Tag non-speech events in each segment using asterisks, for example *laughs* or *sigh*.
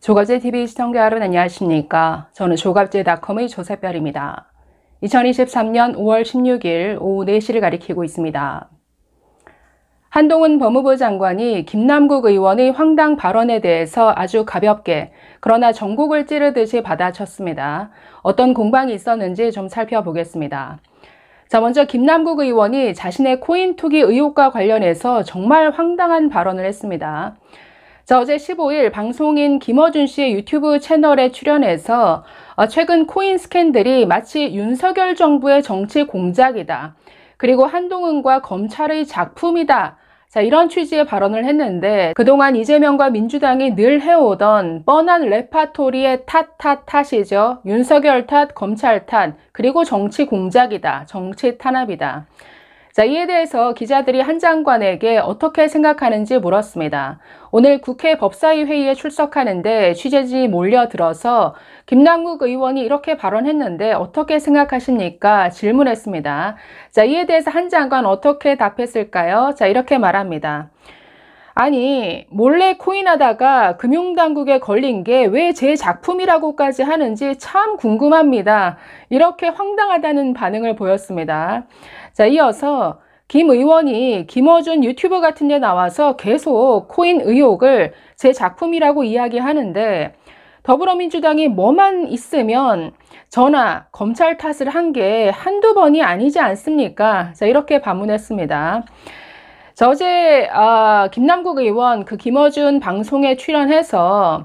조갑제TV 시청자 여러분 안녕하십니까. 저는 조갑제닷컴의 조세별입니다. 2023년 5월 16일 오후 4시를 가리키고 있습니다. 한동훈 법무부 장관이 김남국 의원의 황당 발언에 대해서 아주 가볍게 그러나 전국을 찌르듯이 받아쳤습니다. 어떤 공방이 있었는지 좀 살펴보겠습니다. 자, 먼저 김남국 의원이 자신의 코인 투기 의혹과 관련해서 정말 황당한 발언을 했습니다. 자, 어제 15일 방송인 김어준 씨의 유튜브 채널에 출연해서 어, 최근 코인 스캔들이 마치 윤석열 정부의 정치 공작이다. 그리고 한동훈과 검찰의 작품이다. 자, 이런 취지의 발언을 했는데 그동안 이재명과 민주당이 늘 해오던 뻔한 레파토리의 탓 탓 탓이죠. 윤석열 탓, 검찰 탓, 그리고 정치 공작이다. 정치 탄압이다. 자, 이에 대해서 기자들이 한 장관에게 어떻게 생각하는지 물었습니다. 오늘 국회 법사위 회의에 출석하는데 취재진이 몰려들어서 김남국 의원이 이렇게 발언했는데 어떻게 생각하십니까? 질문했습니다. 자, 이에 대해서 한 장관 어떻게 답했을까요? 자, 이렇게 말합니다. 아니 몰래 코인하다가 금융당국에 걸린 게 왜 제 작품이라고까지 하는지 참 궁금합니다. 이렇게 황당하다는 반응을 보였습니다. 자 이어서 김 의원이 김어준 유튜버 같은 데 나와서 계속 코인 의혹을 제 작품이라고 이야기하는데 더불어민주당이 뭐만 있으면 전화, 검찰 탓을 한 게 한두 번이 아니지 않습니까? 자 이렇게 반문했습니다. 자, 어제 아, 김남국 의원 그 김어준 방송에 출연해서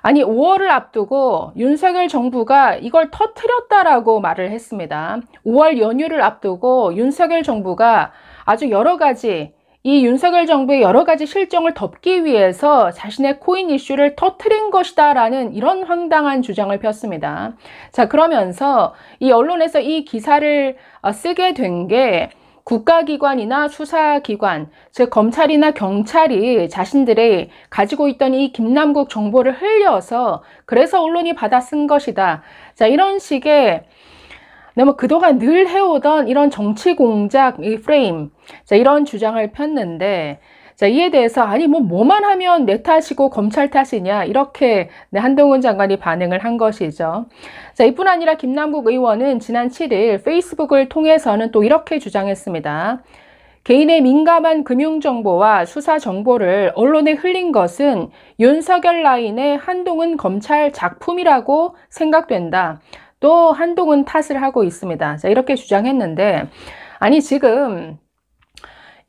아니 5월을 앞두고 윤석열 정부가 이걸 터트렸다라고 말을 했습니다. 5월 연휴를 앞두고 윤석열 정부가 아주 여러 가지 이 윤석열 정부의 여러 가지 실정을 덮기 위해서 자신의 코인 이슈를 터트린 것이다 라는 이런 황당한 주장을 폈습니다. 자 그러면서 이 언론에서 이 기사를 어, 쓰게 된게 국가기관이나 수사기관, 즉 검찰이나 경찰이 자신들의 가지고 있던 이 김남국 정보를 흘려서 그래서 언론이 받아 쓴 것이다. 자, 이런 식의 뭐 그동안 늘 해오던 이런 정치 공작 이 프레임, 자, 이런 주장을 폈는데 자, 이에 대해서 아니 뭐 뭐만 하면 내 탓이고 검찰 탓이냐 이렇게 네, 한동훈 장관이 반응을 한 것이죠. 자, 이뿐 아니라 김남국 의원은 지난 7일 페이스북을 통해서는 또 이렇게 주장했습니다. 개인의 민감한 금융정보와 수사정보를 언론에 흘린 것은 윤석열 라인의 한동훈 검찰 작품이라고 생각된다. 또 한동훈 탓을 하고 있습니다. 자, 이렇게 주장했는데, 아니, 지금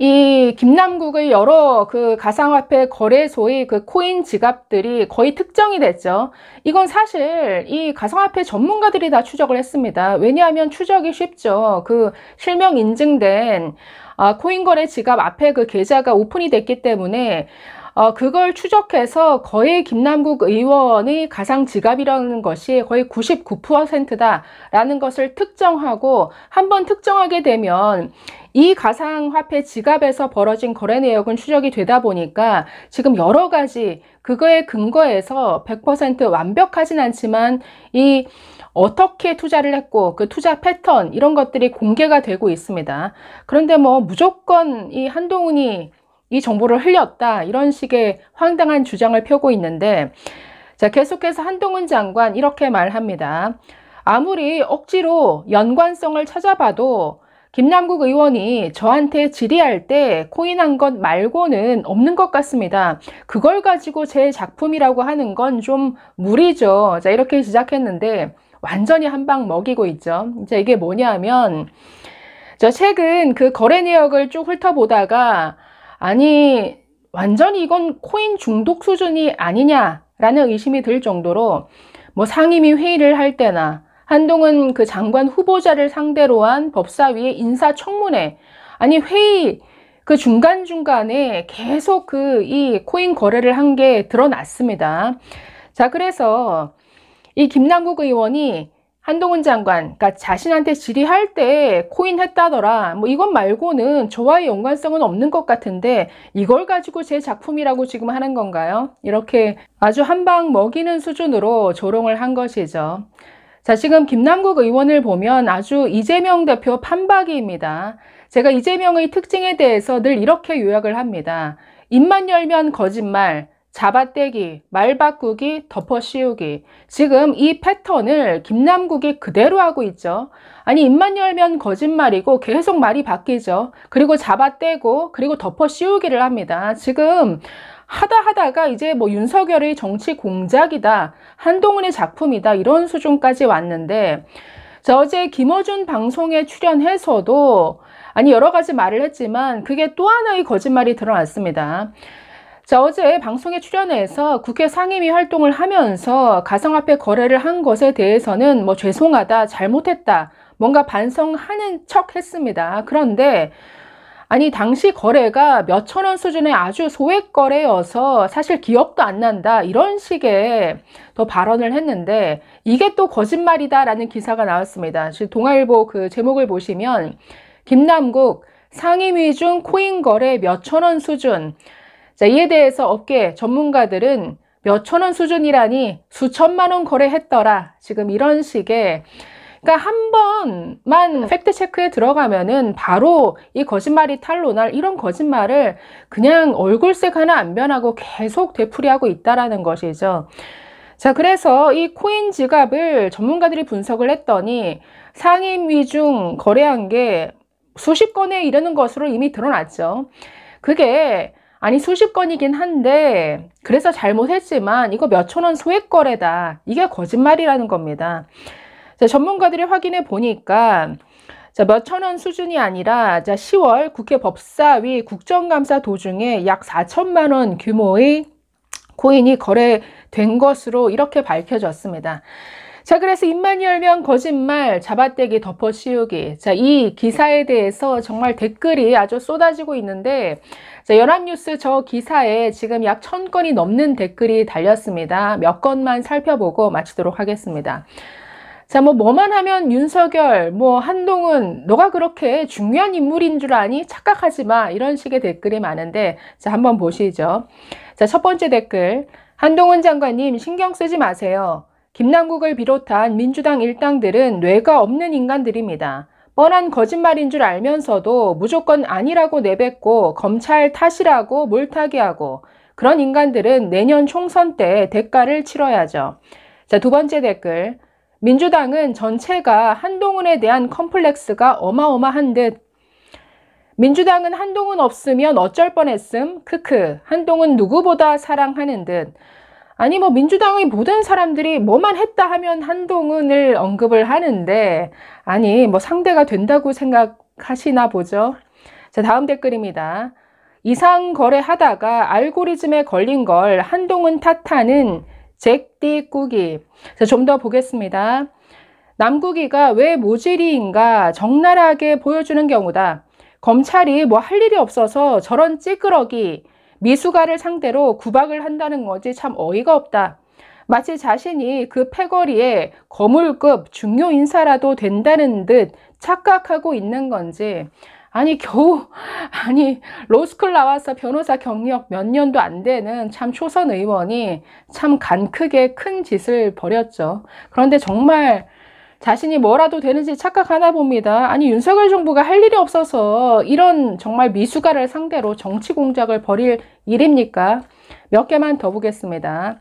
이 김남국의 여러 그 가상화폐 거래소의 그 코인 지갑들이 거의 특정이 됐죠. 이건 사실 이 가상화폐 전문가들이 다 추적을 했습니다. 왜냐하면 추적이 쉽죠. 그 실명 인증된 아, 코인 거래 지갑 앞에 그 계좌가 오픈이 됐기 때문에 어, 그걸 추적해서 거의 김남국 의원의 가상 지갑이라는 것이 거의 99%다라는 것을 특정하고 한번 특정하게 되면 이 가상화폐 지갑에서 벌어진 거래 내역은 추적이 되다 보니까 지금 여러 가지 그거에 근거해서 100% 완벽하진 않지만 이 어떻게 투자를 했고 그 투자 패턴 이런 것들이 공개가 되고 있습니다. 그런데 뭐 무조건 이 한동훈이 이 정보를 흘렸다 이런 식의 황당한 주장을 펴고 있는데 자 계속해서 한동훈 장관 이렇게 말합니다. 아무리 억지로 연관성을 찾아봐도 김남국 의원이 저한테 질의할 때 코인한 것 말고는 없는 것 같습니다. 그걸 가지고 제 작품이라고 하는 건 좀 무리죠. 자, 이렇게 시작했는데 완전히 한 방 먹이고 있죠. 자, 이게 뭐냐 하면 저 최근 그 거래 내역을 쭉 훑어보다가 아니 완전히 이건 코인 중독 수준이 아니냐라는 의심이 들 정도로 뭐 상임위 회의를 할 때나 한동훈 그 장관 후보자를 상대로 한 법사위의 인사청문회 아니 회의 그 중간중간에 계속 그 이 코인 거래를 한 게 드러났습니다. 자, 그래서 이 김남국 의원이 한동훈 장관, 그니까 자신한테 질의할 때 코인 했다더라. 뭐 이것 말고는 저와의 연관성은 없는 것 같은데 이걸 가지고 제 작품이라고 지금 하는 건가요? 이렇게 아주 한방 먹이는 수준으로 조롱을 한 것이죠. 자, 지금 김남국 의원을 보면 아주 이재명 대표 판박이입니다. 제가 이재명의 특징에 대해서 늘 이렇게 요약을 합니다. 입만 열면 거짓말, 잡아떼기, 말 바꾸기, 덮어씌우기 지금 이 패턴을 김남국이 그대로 하고 있죠. 아니 입만 열면 거짓말이고 계속 말이 바뀌죠. 그리고 잡아떼고 그리고 덮어씌우기를 합니다. 지금 하다 하다가 이제 뭐 윤석열의 정치 공작이다, 한동훈의 작품이다 이런 수준까지 왔는데 저 어제 김어준 방송에 출연해서도 아니 여러 가지 말을 했지만 그게 또 하나의 거짓말이 드러났습니다. 자, 어제 방송에 출연해서 국회 상임위 활동을 하면서 가상화폐 거래를 한 것에 대해서는 뭐 죄송하다, 잘못했다, 뭔가 반성하는 척 했습니다. 그런데 아니 당시 거래가 몇천 원 수준의 아주 소액 거래여서 사실 기억도 안 난다 이런 식의 더 발언을 했는데 이게 또 거짓말이다 라는 기사가 나왔습니다 지금 동아일보 그 제목을 보시면 김남국 상임위 중 코인 거래 몇천 원 수준 자, 이에 대해서 업계 전문가들은 몇천 원 수준이라니 수천만 원 거래했더라. 지금 이런 식의 그러니까 한 번만 팩트 체크에 들어가면은 바로 이 거짓말이 탈로날 이런 거짓말을 그냥 얼굴색 하나 안 변하고 계속 되풀이하고 있다라는 것이죠. 자, 그래서 이 코인 지갑을 전문가들이 분석을 했더니 상임위 중 거래한 게 수십 건에 이르는 것으로 이미 드러났죠. 그게 아니 수십 건이긴 한데 그래서 잘못했지만 이거 몇천 원 소액 거래다. 이게 거짓말이라는 겁니다. 자, 전문가들이 확인해 보니까 자, 몇천 원 수준이 아니라 자, 10월 국회 법사위 국정감사 도중에 약 4천만 원 규모의 코인이 거래된 것으로 이렇게 밝혀졌습니다. 자, 그래서 입만 열면 거짓말, 잡아떼기, 덮어씌우기. 자, 이 기사에 대해서 정말 댓글이 아주 쏟아지고 있는데, 자, 연합뉴스 저 기사에 지금 약1 0 0 0건이 넘는 댓글이 달렸습니다. 몇 건만 살펴보고 마치도록 하겠습니다. 자, 뭐, 뭐만 하면 윤석열, 뭐, 한동훈, 너가 그렇게 중요한 인물인 줄 아니? 착각하지 마. 이런 식의 댓글이 많은데, 자, 한번 보시죠. 자, 첫 번째 댓글. 한동훈 장관님, 신경 쓰지 마세요. 김남국을 비롯한 민주당 일당들은 뇌가 없는 인간들입니다. 뻔한 거짓말인 줄 알면서도 무조건 아니라고 내뱉고 검찰 탓이라고 몰타기하고 그런 인간들은 내년 총선 때 대가를 치러야죠. 자, 두 번째 댓글. 민주당은 전체가 한동훈에 대한 컴플렉스가 어마어마한 듯 민주당은 한동훈 없으면 어쩔 뻔했음 크크 한동훈 누구보다 사랑하는 듯 아니 뭐 민주당의 모든 사람들이 뭐만 했다 하면 한동훈을 언급을 하는데 아니 뭐 상대가 된다고 생각하시나 보죠. 자 다음 댓글입니다. 이상 거래하다가 알고리즘에 걸린 걸 한동훈 탓하는 잭띠꾸기. 좀더 보겠습니다. 남국이가 왜 모질이인가 적나라하게 보여주는 경우다. 검찰이 뭐 할 일이 없어서 저런 찌끄러기 미숙아를 상대로 구박을 한다는 거지 참 어이가 없다. 마치 자신이 그패거리에 거물급 중요 인사라도 된다는 듯 착각하고 있는 건지 아니 겨우 *laughs* 아니 로스쿨 나와서 변호사 경력 몇 년도 안 되는 참 초선 의원이 참 간 크게 큰 짓을 벌였죠. 그런데 정말 자신이 뭐라도 되는지 착각하나 봅니다. 아니 윤석열 정부가 할 일이 없어서 이런 정말 미숙아를 상대로 정치 공작을 벌일 일입니까? 몇 개만 더 보겠습니다.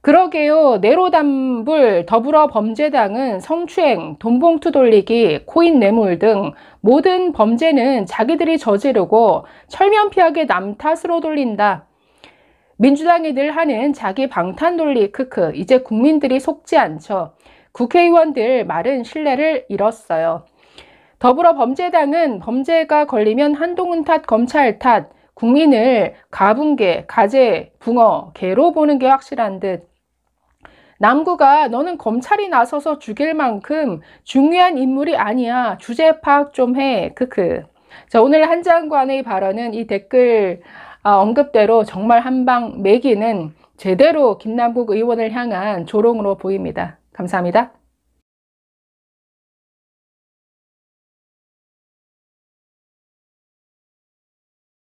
그러게요. 내로담불, 더불어 범죄당은 성추행, 돈봉투 돌리기, 코인 뇌물 등 모든 범죄는 자기들이 저지르고 철면피하게 남 탓으로 돌린다. 민주당이 늘 하는 자기 방탄 돌리 크크 이제 국민들이 속지 않죠. 국회의원들 말은 신뢰를 잃었어요. 더불어 범죄당은 범죄가 걸리면 한동훈 탓, 검찰 탓, 국민을 가분개, 가재, 붕어, 개로 보는 게 확실한 듯 남구가 너는 검찰이 나서서 죽일 만큼 중요한 인물이 아니야. 주제 파악 좀 해. 크크. 자, 오늘 한 장관의 발언은 이 댓글 아, 언급대로 정말 한방 매기는 제대로 김남국 의원을 향한 조롱으로 보입니다. 감사합니다.